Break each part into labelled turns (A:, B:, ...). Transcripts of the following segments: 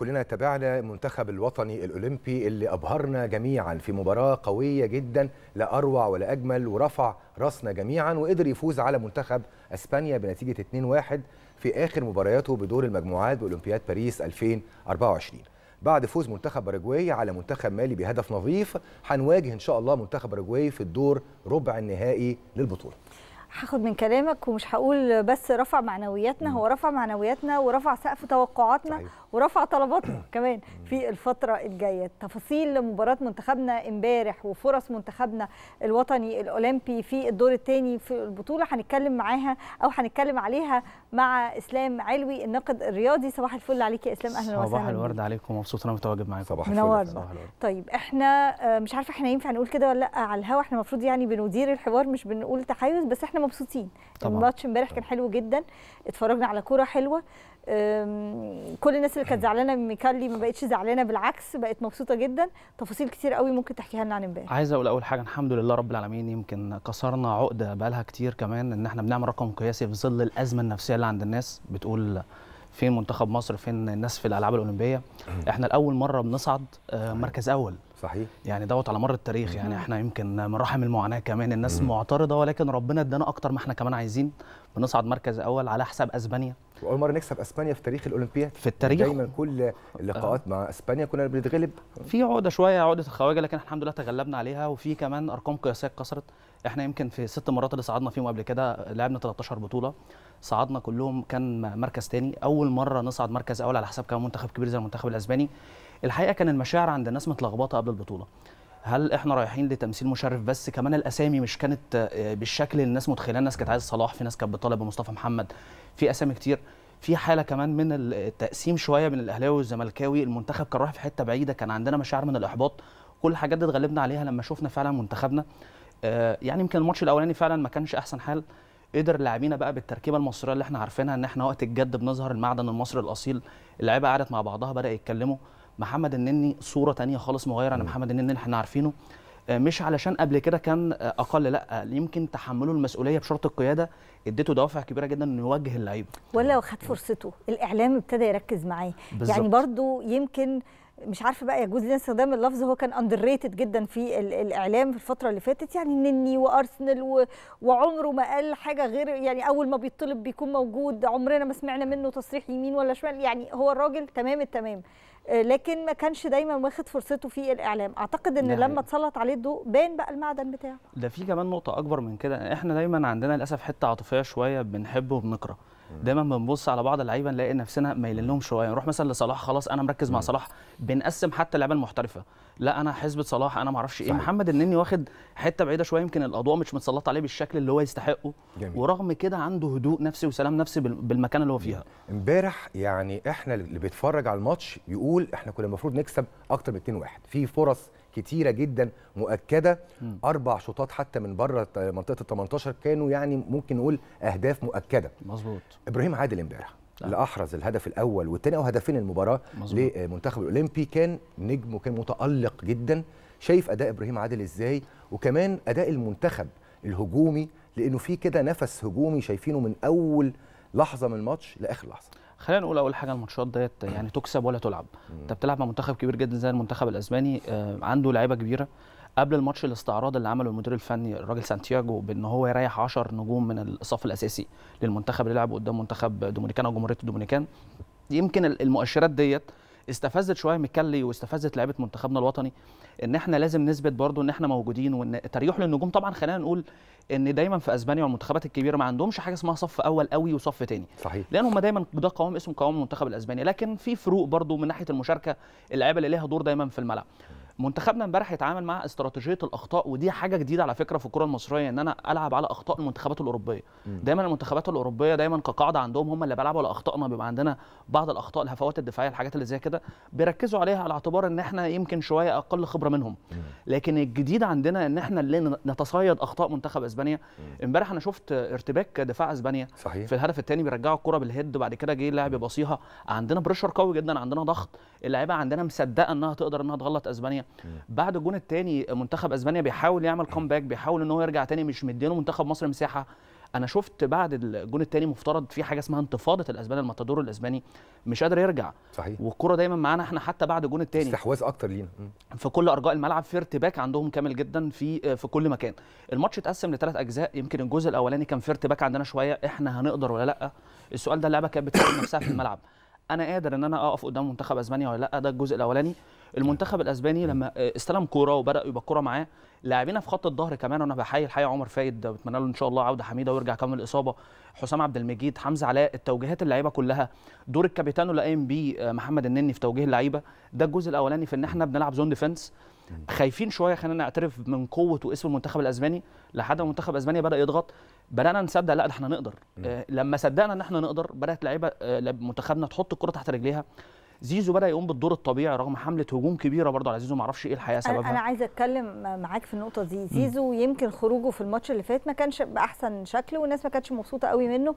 A: كلنا تابعنا المنتخب الوطني الاولمبي اللي ابهرنا جميعا في مباراه قويه جدا لا اروع ولا اجمل ورفع راسنا جميعا وقدر يفوز على منتخب اسبانيا بنتيجه 2-1 في اخر مبارياته بدور المجموعات باولمبياد باريس 2024 بعد فوز منتخب باراجواي على منتخب مالي بهدف نظيف هنواجه ان شاء الله منتخب باراجواي في الدور ربع النهائي للبطوله
B: هاخد من كلامك ومش هقول بس رفع معنوياتنا هو رفع معنوياتنا ورفع سقف توقعاتنا ورفع طلباتنا كمان في الفتره الجايه تفاصيل مباراه منتخبنا امبارح وفرص منتخبنا الوطني الاولمبي في الدور الثاني في البطوله هنتكلم معاها او هنتكلم عليها مع اسلام علوي الناقد الرياضي صباح الفل عليك يا اسلام اهلا وسهلا صباح الورد
C: عليكم مبسوط انا متواجد معاكم صباح الفل صباح الورد
B: طيب احنا آه، مش عارفه احنا ينفع نقول كده ولا لا على الهوا احنا المفروض يعني بندير الحوار مش بنقول تحيز بس احنا مبسوطين الماتش امبارح كان حلو جدا اتفرجنا على كوره حلوه كل الناس اللي كانت زعلانه من ميكالي ما بقتش زعلانه بالعكس بقت مبسوطه جدا تفاصيل كتير قوي ممكن تحكيها لنا عن امبارح
C: عايز اقول اول حاجه الحمد لله رب العالمين يمكن كسرنا عقده بقالها كتير كمان ان احنا بنعمل رقم قياسي في ظل الازمه النفسيه اللي عند الناس بتقول فين منتخب مصر فين الناس في الالعاب الاولمبيه احنا لاول مره بنصعد آه، مركز اول صحيح يعني دوت على مر التاريخ يعني احنا يمكن من رحم المعاناه كمان الناس معترضه ولكن ربنا ادانا اكتر ما احنا كمان عايزين بنصعد مركز اول على حساب اسبانيا
A: واول مره نكسب اسبانيا في تاريخ الاولمبياد في التاريخ دايما كل اللقاءات آه. مع اسبانيا كنا بنتغلب
C: في عقده شويه عقده الخواجه لكن الحمد لله تغلبنا عليها وفي كمان ارقام قياسيه اتكسرت احنا يمكن في ست مرات اللي صعدنا فيهم قبل كده لعبنا 13 بطوله صعدنا كلهم كان مركز تاني اول مره نصعد مركز اول على حساب كمان منتخب كبير زي المنتخب الاسباني الحقيقه كان المشاعر عند الناس متلخبطه قبل البطوله هل احنا رايحين لتمثيل مشرف بس كمان الاسامي مش كانت آه، بالشكل اللي الناس متخيله الناس كانت عايزه صلاح في ناس كانت بتطالب بمصطفى محمد في اسامي كتير في حاله كمان من التقسيم شويه من الاهلاوي والزملكاوي المنتخب كان رايح في حته بعيده كان عندنا مشاعر من الاحباط كل الحاجات دي اتغلبنا عليها لما شفنا فعلا منتخبنا آه، يعني يمكن الماتش الاولاني فعلا ما كانش احسن حال قدر لاعبينا بقى بالتركيبه المصريه اللي احنا عارفينها ان احنا وقت الجد بنظهر المعدن المصري الاصيل اللعيبه قعدت مع بعضها بدا يتكلموا محمد النني صوره تانية خالص مغيره عن محمد النني اللي احنا عارفينه آه، مش علشان قبل كده كان آه، اقل لا آه، يمكن تحمله المسؤوليه بشرط القياده اديته دوافع كبيره جدا انه يوجه اللعيبه
B: ولا لو خد فرصته الاعلام ابتدى يركز معاه يعني برضو يمكن مش عارفه بقى يجوز لنا استخدام اللفظ هو كان اندر ريتد جدا في الاعلام في الفتره اللي فاتت يعني نني وارسنال وعمره ما قال حاجه غير يعني اول ما بيطلب بيكون موجود عمرنا ما سمعنا منه تصريح يمين ولا شمال يعني هو الراجل تمام التمام آه، لكن ما كانش دايما واخد فرصته في الاعلام اعتقد ان نعم. لما اتسلط عليه الضوء بان بقى المعدن بتاعه
C: ده في كمان نقطه اكبر من كده احنا دايما عندنا للاسف حته عاطفيه شويه بنحب وبنكره دايما بنبص على بعض اللعيبه نلاقي نفسنا مايلين لهم شويه نروح مثلا لصلاح خلاص انا مركز مع صلاح بنقسم حتى اللعيبه المحترفه لا انا حسبه صلاح انا ما اعرفش ايه محمد النني واخد حته بعيده شويه يمكن الاضواء مش متسلطه عليه بالشكل اللي هو يستحقه جميل. ورغم كده عنده هدوء
A: نفسي وسلام نفسي بالمكان اللي هو فيها امبارح يعني احنا اللي بيتفرج على الماتش يقول احنا كنا المفروض نكسب اكتر من 2-1 في فرص كتيره جدا مؤكده م. اربع شوطات حتى من بره منطقه ال 18 كانوا يعني ممكن نقول اهداف مؤكده مظبوط ابراهيم عادل امبارح اللي آه. احرز الهدف الاول والثاني او هدفين المباراه مزبوط. لمنتخب الاولمبي كان نجم وكان متالق جدا شايف اداء ابراهيم عادل ازاي وكمان اداء المنتخب الهجومي لانه في كده نفس هجومي شايفينه من اول لحظه من الماتش لاخر لحظه
C: خلينا نقول اول حاجه الماتشات ديت يعني تكسب ولا تلعب انت بتلعب مع منتخب كبير جدا زي المنتخب الاسباني آه، عنده لعيبه كبيره قبل الماتش الاستعراض اللي عمله المدير الفني الراجل سانتياجو بان هو يريح 10 نجوم من الصف الاساسي للمنتخب اللي لعب قدام منتخب دومينيكان او جمهوريه الدومينيكان يمكن المؤشرات ديت استفزت شويه ميكالي واستفزت لعيبه منتخبنا الوطني ان احنا لازم نثبت برضو ان احنا موجودين وان تريح للنجوم طبعا خلينا نقول ان دايما في اسبانيا والمنتخبات الكبيره ما عندهمش حاجه اسمها صف اول قوي وصف تاني صحيح لان هم دايما ده قوام اسمه قوام المنتخب الاسباني لكن في فروق برضو من ناحيه المشاركه اللعيبه اللي ليها دور دايما في الملعب منتخبنا امبارح يتعامل مع استراتيجيه الاخطاء ودي حاجه جديده على فكره في الكره المصريه ان انا العب على اخطاء المنتخبات الاوروبيه م. دايما المنتخبات الاوروبيه دايما كقاعده عندهم هم اللي بيلعبوا على اخطائنا بيبقى عندنا بعض الاخطاء الهفوات الدفاعيه الحاجات اللي زي كده بيركزوا عليها على اعتبار ان احنا يمكن شويه اقل خبره منهم م. لكن الجديد عندنا ان احنا اللي نتصيد اخطاء منتخب اسبانيا امبارح انا شفت ارتباك دفاع اسبانيا صحيح. في الهدف الثاني بيرجعوا الكره بالهيد وبعد كده جه لاعب يبصيها عندنا بريشر قوي جدا عندنا ضغط اللعيبه عندنا مصدقه انها تقدر انها تغلط اسبانيا بعد الجون الثاني منتخب اسبانيا بيحاول يعمل كومباك بيحاول ان هو يرجع تاني مش مدينه منتخب مصر مساحه انا شفت بعد الجون الثاني مفترض في حاجه اسمها انتفاضه الاسبان الماتادور الاسباني مش قادر يرجع صحيح والكره دايما معانا احنا حتى بعد الجون الثاني استحواذ اكتر لينا في كل ارجاء الملعب في ارتباك عندهم كامل جدا في في كل مكان الماتش اتقسم لثلاث اجزاء يمكن الجزء الاولاني كان في ارتباك عندنا شويه احنا هنقدر ولا لا السؤال ده اللعبه كانت بتسال نفسها في الملعب انا قادر ان انا اقف قدام منتخب اسبانيا ولا لا ده الجزء الاولاني المنتخب الاسباني لما آه، استلم كوره وبدا يبقى الكوره معاه لاعبينا في خط الظهر كمان وانا بحيي الحقيقه عمر فايد بتمنى له ان شاء الله عوده حميده ويرجع كامل الاصابه حسام عبد المجيد حمزه علاء التوجيهات اللعيبه كلها دور الكابيتانو اللي قايم بيه آه، محمد النني في توجيه اللعيبه ده الجزء الاولاني في ان احنا بنلعب زون ديفنس خايفين شويه خلينا نعترف من قوه واسم المنتخب الاسباني لحد ما منتخب اسبانيا بدا يضغط بدانا نصدق لا ده احنا نقدر آه، لما صدقنا ان احنا نقدر بدات لعيبه منتخبنا تحط الكره تحت رجليها زيزو بدا يقوم بالدور الطبيعي رغم حمله هجوم كبيره برضه على زيزو ما اعرفش ايه الحقيقه سببها انا
B: عايزه اتكلم معاك في النقطه دي زيزو م. يمكن خروجه في الماتش اللي فات ما كانش باحسن شكل والناس ما كانتش مبسوطه قوي منه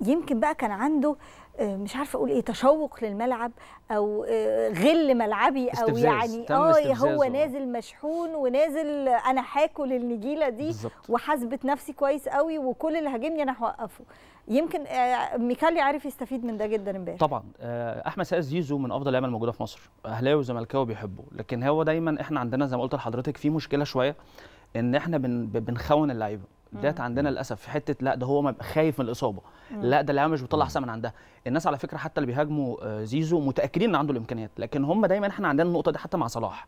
B: يمكن بقى كان عنده آه، مش عارفه اقول ايه تشوق للملعب او آه، غل ملعبي او يعني اه هو نازل مشحون ونازل انا هاكل النجيله دي وحاسبه نفسي كويس قوي وكل اللي هاجمني انا هوقفه يمكن آه، ميكالي عارف يستفيد من ده جدا امبارح
C: طبعا احمد سيد زيزو من افضل اللعيبه الموجوده في مصر اهلاوي وزملكاوي بيحبوه لكن هو دايما احنا عندنا زي ما قلت لحضرتك في مشكله شويه ان احنا بنخون اللعيبه ديت عندنا للاسف في حته لا ده هو خايف من الاصابه لا ده اللعيبه مش بتطلع احسن من عندها الناس على فكره حتى اللي بيهاجموا آه، زيزو متاكدين ان عنده الامكانيات لكن هم دايما احنا عندنا النقطه دي حتى مع صلاح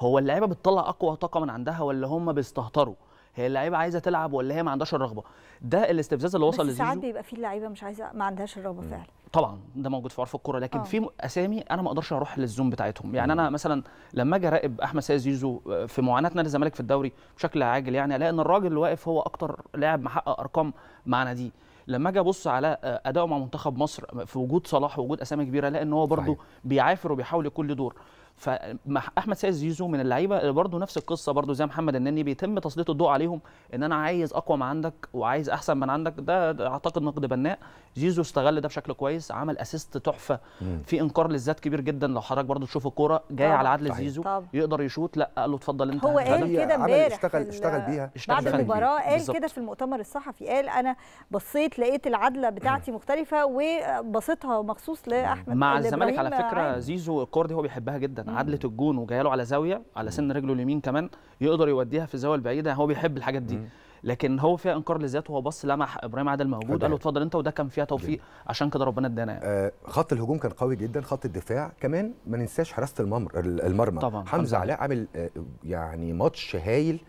C: هو اللعيبه بتطلع اقوى طاقه من عندها ولا هم بيستهتروا هي اللعيبه عايزه تلعب ولا هي ما عندهاش الرغبه ده الاستفزاز اللي وصل لزيزو بس ساعات
B: بيبقى في لعيبه مش عايزه ما عندهاش الرغبه فعلا
C: طبعا ده موجود في عرف الكوره لكن أوه. في اسامي انا ما اقدرش اروح للزوم بتاعتهم يعني انا مثلا لما اجي اراقب احمد سيد زيزو آه، في معاناه نادي الزمالك في الدوري بشكل عاجل يعني الاقي ان الراجل اللي واقف هو اكتر لاعب محقق ارقام مع ناديه لما اجي ابص على آه، اداؤه مع منتخب مصر في وجود صلاح ووجود اسامي كبيره الاقي ان هو برده بيعافر وبيحاول كل دور فاحمد سيد زيزو من اللعيبه اللي برضه نفس القصه برضه زي محمد النني بيتم تسليط الضوء عليهم ان انا عايز اقوى ما عندك وعايز احسن من عندك ده, ده اعتقد نقد بناء زيزو استغل ده بشكل كويس عمل اسيست تحفه في انكار للذات كبير جدا لو حضرتك برضه تشوف الكوره جايه على عدل زيزو طبعا. يقدر يشوط لا قال له اتفضل انت هو قال كده امبارح اشتغل اشتغل بيها بعد المباراه قال كده في
B: المؤتمر الصحفي قال انا بصيت لقيت العدله بتاعتي مختلفه وبصيتها مخصوص لاحمد مع الزمالك على فكره عين.
C: زيزو الكوره دي هو بيحبها جدا عدله الجون وجايه له على زاويه على سن رجله اليمين كمان يقدر يوديها في الزاويه البعيده هو بيحب الحاجات دي لكن هو فيها انكار لذاته هو بص لمح ابراهيم عادل موجود قال له
A: اتفضل انت وده كان فيها توفيق عشان كده ربنا ادانا يعني. آه خط الهجوم كان قوي جدا خط الدفاع كمان ما ننساش حراسه الممر المرمى طبعا حمزه علاء عامل آه، يعني ماتش هايل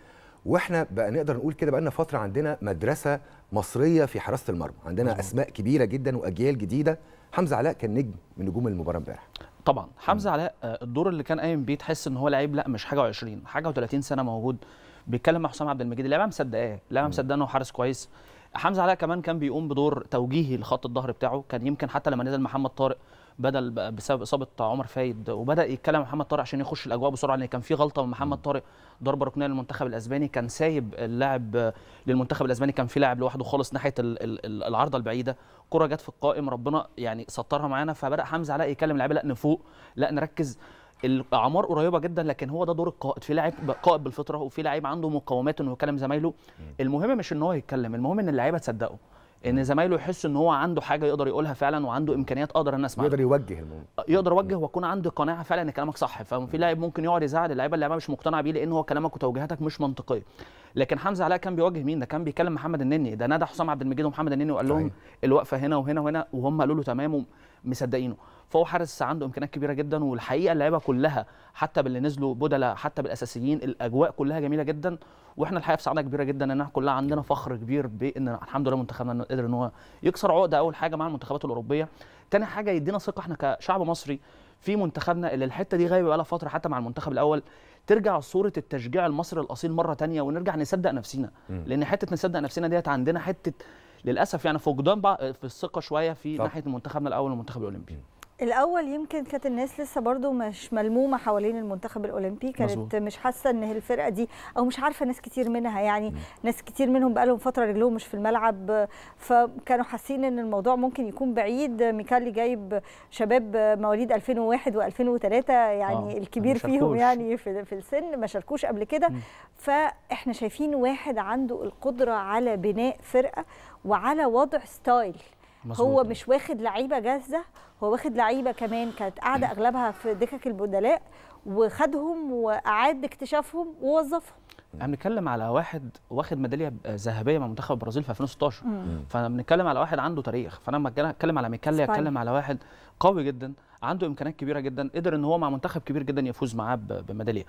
A: واحنا بقى نقدر نقول كده بقى لنا فتره عندنا مدرسه مصريه في حراسه المرمى عندنا مزبوط. اسماء كبيره جدا واجيال جديده حمزه علاء كان نجم من نجوم المباراه امبارح
C: طبعا حمزه علاء آه، الدور اللي كان قايم بيه تحس ان هو لعيب لا مش حاجه و20 حاجه و30 سنه موجود بيتكلم مع حسام عبد المجيد اللعيبه مصدقاه اللعيبه مصدقاه انه حارس كويس حمزه علاء كمان كان بيقوم بدور توجيهي لخط الظهر بتاعه كان يمكن حتى لما نزل محمد طارق بدل بسبب اصابه عمر فايد وبدا يتكلم محمد طارق عشان يخش الاجواء بسرعه لان كان في غلطه من محمد طارق ضربه ركنيه للمنتخب الاسباني كان سايب اللاعب للمنتخب الاسباني كان في لاعب لوحده خالص ناحيه العارضه البعيده كره جت في القائم ربنا يعني سترها معانا فبدا حمزه علاء يكلم اللعيبه لا نفوق لا نركز الاعمار قريبه جدا لكن هو ده دور القائد في لاعب قائد بالفطره وفي لعيب عنده مقومات انه يكلم زمايله المهم مش ان هو يتكلم المهم ان اللعيبه تصدقه ان زمايله يحس ان هو عنده حاجه يقدر يقولها فعلا وعنده امكانيات اقدر انا اسمعها يقدر
A: يوجه الموضوع
C: يقدر يوجه واكون عنده قناعه فعلا ان كلامك صح ففي لاعب ممكن يقعد يزعل اللعيبه اللي مش مقتنعه بيه لان هو كلامك وتوجيهاتك مش منطقيه لكن حمزه علاء كان بيوجه مين ده كان بيكلم محمد النني ده نادى حسام عبد المجيد ومحمد النني وقال لهم الوقفه هنا وهنا وهنا وهم قالوا له تمام مصدقينه فهو حارس عنده امكانيات كبيره جدا والحقيقه اللعيبه كلها حتى باللي نزلوا بدلة حتى بالاساسيين الاجواء كلها جميله جدا واحنا الحقيقه في سعاده كبيره جدا ان احنا كلها عندنا فخر كبير بان الحمد لله منتخبنا قدر ان هو يكسر عقده اول حاجه مع المنتخبات الاوروبيه تاني حاجه يدينا ثقه احنا كشعب مصري في منتخبنا اللي الحته دي غايبه بقى فتره حتى مع المنتخب الاول ترجع صوره التشجيع المصري الاصيل مره تانية ونرجع نصدق نفسنا لان حته نصدق نفسنا ديت عندنا حته للاسف يعني فقدان آه، في الثقه شويه في طب. ناحيه المنتخبنا الاول والمنتخب الاولمبي
B: الاول يمكن كانت الناس لسه برضو مش ملمومه حوالين المنتخب الاولمبي كانت مش حاسه ان الفرقه دي او مش عارفه ناس كتير منها يعني م. ناس كتير منهم بقالهم فتره رجلهم مش في الملعب فكانوا حاسين ان الموضوع ممكن يكون بعيد ميكالي جايب شباب مواليد 2001 و2003 يعني آه. الكبير فيهم يعني في, في السن ما شاركوش قبل كده فاحنا شايفين واحد عنده القدره على بناء فرقه وعلى وضع ستايل مزبوط. هو مش واخد لعيبه جاهزه هو واخد لعيبه كمان كانت قاعده اغلبها في دكك البدلاء وخدهم واعاد اكتشافهم ووظفهم
C: احنا بنتكلم على واحد واخد ميداليه ذهبيه مع منتخب البرازيل في 2016 فانا بنتكلم على واحد عنده تاريخ فانا لما اتكلم على ميكالي اتكلم على واحد قوي جدا عنده امكانيات كبيره جدا قدر ان هو مع منتخب كبير جدا يفوز معاه بميداليه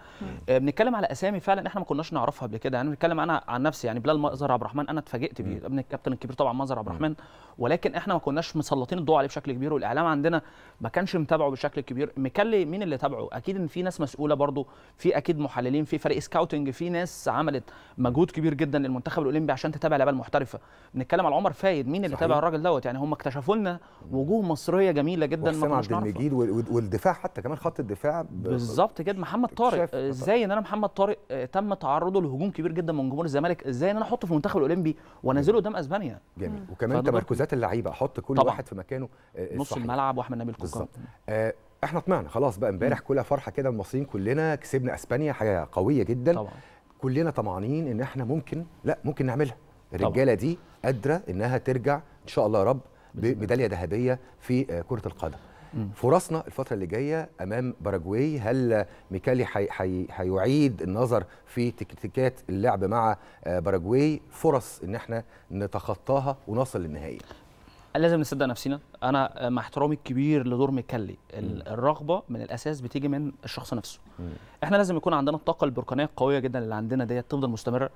C: آه، بنتكلم على اسامي فعلا احنا ما كناش نعرفها قبل كده يعني بنتكلم انا عن نفسي يعني بلال مظهر عبد الرحمن انا اتفاجئت بيه ابن الكابتن الكبير طبعا مظهر عبد الرحمن ولكن احنا ما كناش مسلطين الضوء عليه بشكل كبير والاعلام عندنا ما كانش متابعه بشكل كبير مكلي مين اللي تابعه اكيد ان في ناس مسؤوله برضه في اكيد محللين في فريق سكاوتنج في ناس عملت مجهود كبير جدا للمنتخب الاولمبي عشان تتابع لعيبه محترفه بنتكلم على عمر فايد مين اللي صحيح. تابع الراجل دوت يعني هم اكتشفوا لنا وجوه مصريه جميله جدا ما كناش
A: بالتاكيد والدفاع حتى كمان خط الدفاع بالظبط
C: كده محمد طارق ازاي ان انا محمد طارق آه، تم تعرضه لهجوم كبير جدا من جمهور الزمالك ازاي ان انا احطه في المنتخب الاولمبي وانزله قدام اسبانيا جميل وكمان تمركزات
A: اللعيبه احط كل طبعا. واحد في مكانه آه، نص الملعب واحمد نبيل كوكا آه احنا طمعنا خلاص بقى امبارح كلها فرحه كده المصريين كلنا كسبنا اسبانيا حاجه قويه جدا طبعا. كلنا طمعانين ان احنا ممكن لا ممكن نعملها الرجاله دي قادره انها ترجع ان شاء الله يا رب بميداليه ذهبيه في آه، كره القدم فرصنا الفتره اللي جايه امام باراجواي هل ميكالي هيعيد النظر في تكتيكات اللعب مع آه، باراجواي فرص ان احنا نتخطاها ونصل للنهائي لازم
C: نصدق نفسنا انا آه، مع احترامي الكبير لدور ميكالي الرغبه من الاساس بتيجي من الشخص نفسه م. احنا لازم يكون عندنا الطاقه البركانيه القويه جدا اللي عندنا ديت تفضل مستمره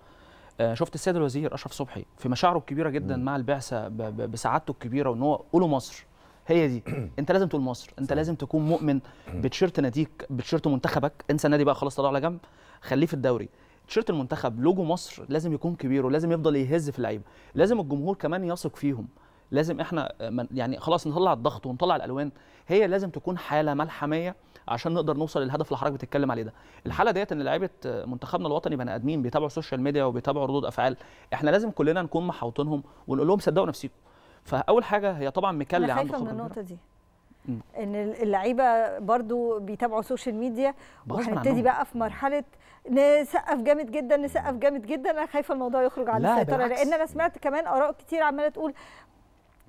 C: آه، شفت السيد الوزير اشرف صبحي في مشاعره الكبيره جدا م. مع البعثه بسعادته الكبيره وان هو قوله مصر هي دي انت لازم تقول مصر انت لازم تكون مؤمن بتيشيرت ناديك بتيشيرت منتخبك انسى النادي بقى خلاص طلع على جنب خليه في الدوري تيشيرت المنتخب لوجو مصر لازم يكون كبير ولازم يفضل يهز في اللعيبه لازم الجمهور كمان يثق فيهم لازم احنا يعني خلاص نطلع الضغط ونطلع الالوان هي لازم تكون حاله ملحميه عشان نقدر نوصل للهدف اللي حضرتك بتتكلم عليه ده الحاله ديت ان لعيبه منتخبنا الوطني بني ادمين بيتابعوا السوشيال ميديا وبيتابعوا ردود افعال احنا لازم كلنا نكون محاوطينهم ونقول لهم صدقوا نفسكم فاول حاجه هي طبعا مكلة عنده خبره من النقطه
B: دي ان اللعيبه برضو بيتابعوا السوشيال ميديا وهنبتدي بقى في مرحله نسقف جامد جدا نسقف جامد جدا انا خايفه الموضوع يخرج عن السيطره لا لان انا سمعت كمان اراء كتير عماله تقول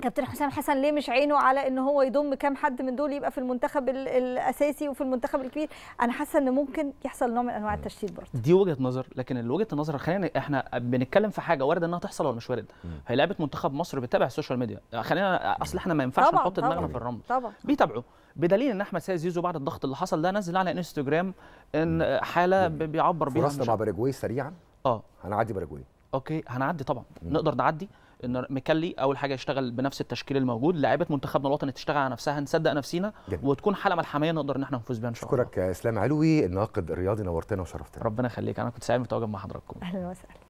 B: كابتن حسام حسن ليه مش عينه على ان هو يضم كام حد من دول يبقى في المنتخب الاساسي وفي المنتخب الكبير انا حاسه ان ممكن يحصل نوع من انواع التشتيت برضه
C: دي وجهه نظر لكن وجهه النظر خلينا احنا بنتكلم في حاجه وارد انها تحصل ولا مش وارد هي لعبه منتخب مصر بتتابع السوشيال ميديا خلينا اصل احنا ما ينفعش نحط دماغنا في الرمل طبعا بيتابعوا بدليل ان احمد سيد زيزو بعد الضغط اللي حصل ده نزل على انستجرام ان حاله بيعبر بيها فرصنا مع
A: باراجواي سريعا
C: اه هنعدي باراجواي اوكي هنعدي طبعا مم. نقدر نعدي ان مكلي اول حاجه يشتغل بنفس التشكيل الموجود لعيبه منتخبنا الوطني تشتغل على نفسها نصدق نفسينا جميل. وتكون حاله ملحميه نقدر ان احنا نفوز بيها ان شاء الله
A: اشكرك اسلام علوي الناقد الرياضي نورتنا وشرفتنا ربنا يخليك انا كنت سعيد متواجد مع حضراتكم
C: اهلا وسهلا